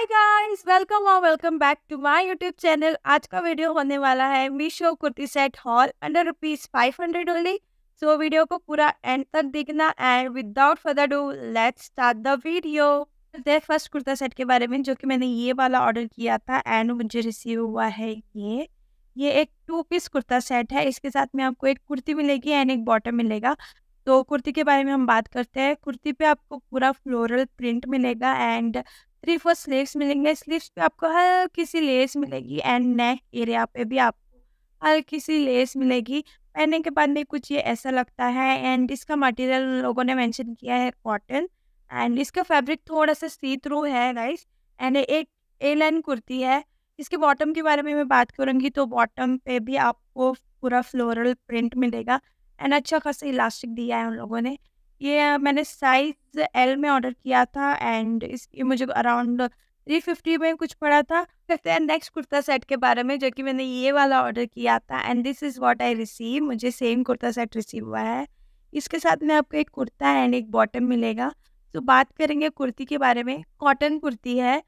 हाय guys welcome और welcome back to my YouTube channel आज का वीडियो होने वाला है Meesho kurti set haul under rupees five hundred only so video को पूरा एंड तक देखना and without further do let's start the video the first kurta set के बारे में जो कि मैंने ये वाला ऑर्डर किया था एंड मुझे रिसीव हुआ है ये ये एक टू पीस कुर्ता सेट है इसके साथ में आपको एक कुर्ती मिलेगी एंड एक बॉटम मिलेगा तो कुर्ती के बारे में हम बात करते हैं कुर्ती पे आपको पूरा फ्लोरल प्रिंट मिलेगा एंड थ्री फोर स्लीव्स मिलेंगे स्लीव्स पे आपको हल्की सी लेस मिलेगी एंड नेक एरिया पे भी आपको हल्की सी लेस मिलेगी पहनने के बाद में कुछ ये ऐसा लगता है एंड इसका मटेरियल लोगों ने मेंशन किया है कॉटन एंड इसका फैब्रिक थोड़ा सा सी थ्रू है राइस एंड एक ए लाइन कुर्ती है इसके बॉटम के बारे में मैं बात करूँगी तो बॉटम पे भी आपको पूरा फ्लोरल प्रिंट मिलेगा एंड अच्छा खासा इलास्टिक दिया है उन लोगों ने ये मैंने साइज एल में ऑर्डर किया था एंड इसकी मुझे अराउंड थ्री फिफ्टी में कुछ पड़ा था कहते हैं नेक्स्ट कुर्ता सेट के बारे में जो कि मैंने ये वाला ऑर्डर किया था and this is what I receive मुझे सेम कुर्ता सेट रिसीव हुआ है इसके साथ में आपको एक कुर्ता एंड एक बॉटम मिलेगा तो बात करेंगे कुर्ती के बारे में कॉटन कुर्ती है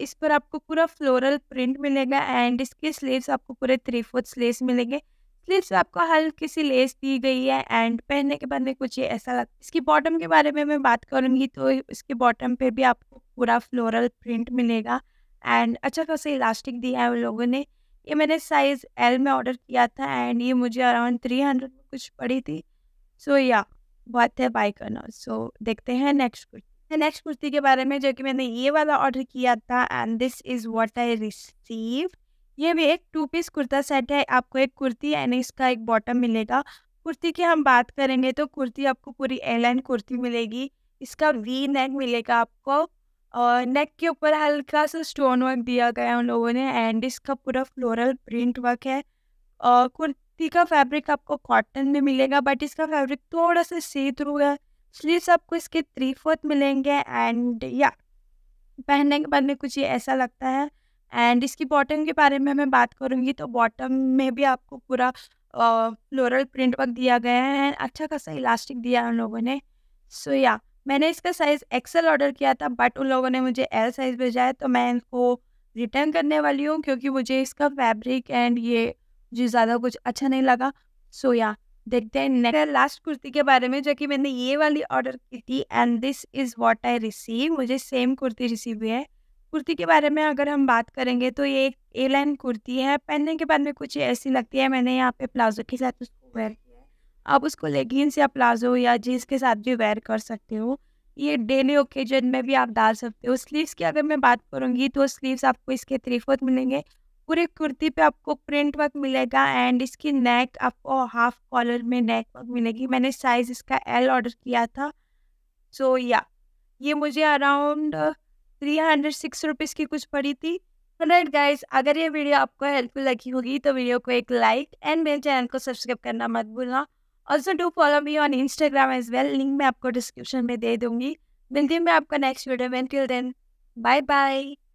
इस पर आपको पूरा फ्लोरल प्रिंट मिलेगा एंड इसके स्लीव्स आपको पूरे थ्री फोर्थ स्लीव्स मिलेंगे स्लीव्स आपको हल्की सी लेस दी गई है एंड पहनने के बाद में कुछ ये ऐसा लगता है इसकी बॉटम के बारे में मैं बात करूँगी तो इसके बॉटम पे भी आपको पूरा फ्लोरल प्रिंट मिलेगा एंड अच्छा खासा इलास्टिक दिया है उन लोगों ने ये मैंने साइज़ एल में ऑर्डर किया था एंड ये मुझे अराउंड थ्री हंड्रेड में कुछ पड़ी थी सो so, या yeah, बहुत है बाई करना सो so, देखते हैं नेक्स्ट कुर्ती तो नेक्स्ट कुर्ती के बारे में जो कि मैंने ये वाला ऑर्डर किया था and this is what I received ये भी एक टू पीस कुर्ता सेट है आपको एक कुर्ती एंड इसका एक बॉटम मिलेगा कुर्ती की हम बात करेंगे तो कुर्ती आपको पूरी लाइन कुर्ती मिलेगी इसका वी नेक मिलेगा आपको और नेक के ऊपर हल्का सा स्टोन वर्क दिया गया है उन लोगों ने एंड इसका पूरा फ्लोरल प्रिंट वर्क है और कुर्ती का फैब्रिक आपको कॉटन में मिलेगा बट इसका फैब्रिक थोड़ा सा सी थ्रू है स्लीव्स आपको इसके थ्री फोर्थ मिलेंगे एंड या पहनने के बाद में कुछ ये ऐसा लगता है एंड इसकी बॉटम के बारे में मैं बात करूँगी तो बॉटम में भी आपको पूरा फ्लोरल प्रिंट वर्क दिया गया है अच्छा खासा इलास्टिक दिया है उन लोगों ने सो so, या yeah, मैंने इसका साइज़ एक्सेल ऑर्डर किया था बट उन लोगों ने मुझे एल साइज़ भेजा है तो मैं इनको रिटर्न करने वाली हूँ क्योंकि मुझे इसका फैब्रिक एंड ये मुझे ज़्यादा कुछ अच्छा नहीं लगा सो या देखते हैं नेक्स्ट लास्ट कुर्ती के बारे में जो कि मैंने ये वाली ऑर्डर की थी and this is what I receive मुझे सेम कुर्ती रिसीव हुई है कुर्ती के बारे में अगर हम बात करेंगे तो ये एक ए लाइन कुर्ती है पहनने के बाद में कुछ ऐसी लगती है मैंने यहाँ पे प्लाजो के साथ उसको वेयर किया है आप उसको लेगिंग्स या प्लाजो या जीन्स के साथ भी वेयर कर सकते हो ये डेली ओकेजन में भी आप डाल सकते हो स्लीव्स की अगर मैं बात करूँगी तो स्लीव्स आपको इसके थ्री फोर्थ मिलेंगे पूरे कुर्ती पे आपको प्रिंट वर्क मिलेगा एंड इसकी नेक आपको हाफ कॉलर में नेक वर्क मिलेगी मैंने साइज़ इसका एल ऑर्डर किया था सो so, या yeah, ये मुझे around three hundred six rupees की कुछ पड़ी थी हंड्रेड गाइज अगर ये वीडियो आपको हेल्पफुल लगी होगी तो वीडियो को एक लाइक एंड मेरे चैनल को सब्सक्राइब करना मत भूलना also do follow me on Instagram as well link मैं आपको डिस्क्रिप्शन में दे दूंगी मिलती हूँ मैं आपका नेक्स्ट वीडियो में टिल देन बाय बाय